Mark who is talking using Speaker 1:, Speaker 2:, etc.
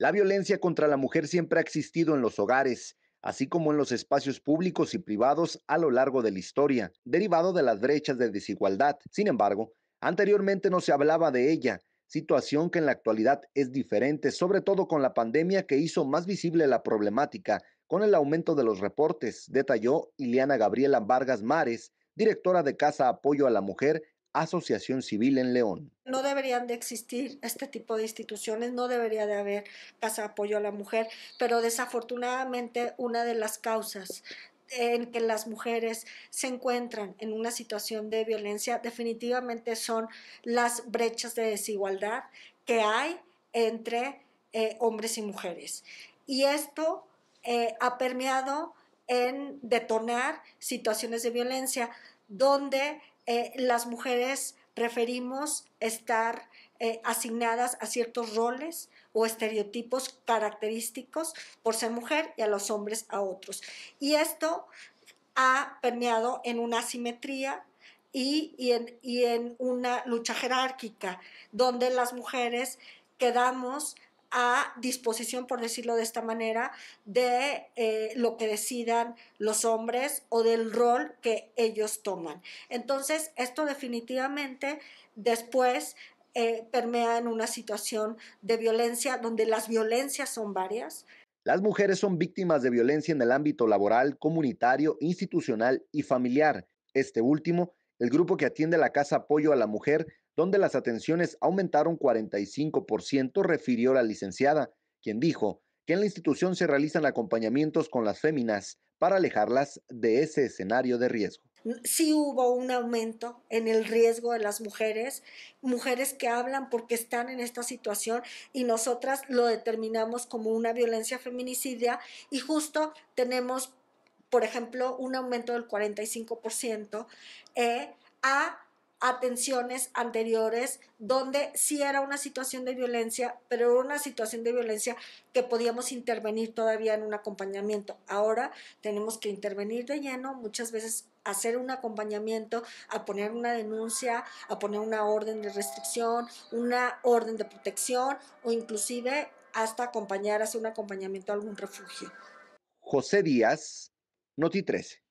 Speaker 1: La violencia contra la mujer siempre ha existido en los hogares, así como en los espacios públicos y privados a lo largo de la historia, derivado de las brechas de desigualdad. Sin embargo, anteriormente no se hablaba de ella, situación que en la actualidad es diferente, sobre todo con la pandemia que hizo más visible la problemática con el aumento de los reportes, detalló Ileana Gabriela Vargas Mares, directora de Casa Apoyo a la Mujer, Asociación Civil en León
Speaker 2: no deberían de existir este tipo de instituciones, no debería de haber casa de apoyo a la mujer, pero desafortunadamente una de las causas en que las mujeres se encuentran en una situación de violencia definitivamente son las brechas de desigualdad que hay entre eh, hombres y mujeres. Y esto eh, ha permeado en detonar situaciones de violencia donde eh, las mujeres preferimos estar eh, asignadas a ciertos roles o estereotipos característicos por ser mujer y a los hombres a otros. Y esto ha permeado en una asimetría y en una lucha jerárquica, donde las mujeres quedamos a disposición, por decirlo de esta manera, de eh, lo que decidan los hombres o del rol que ellos toman. Entonces, esto definitivamente después eh, permea en una situación de violencia donde las violencias son varias.
Speaker 1: Las mujeres son víctimas de violencia en el ámbito laboral, comunitario, institucional y familiar. Este último el grupo que atiende la Casa Apoyo a la Mujer, donde las atenciones aumentaron 45%, refirió la licenciada, quien dijo que en la institución se realizan acompañamientos con las féminas para alejarlas de ese escenario de riesgo.
Speaker 2: Mm, sí hubo un aumento en el riesgo de las mujeres, mujeres que hablan porque están en esta situación y nosotras lo determinamos como una violencia feminicidia y justo tenemos, por ejemplo, un aumento del 45% a atenciones anteriores donde sí era una situación de violencia, pero era una situación de violencia que podíamos intervenir todavía en un acompañamiento. Ahora tenemos que intervenir de lleno, muchas veces hacer un acompañamiento, a poner una denuncia, a poner una orden de restricción, una orden de protección o inclusive hasta acompañar, hacer un acompañamiento a algún refugio.
Speaker 1: José Díaz, Noti 13.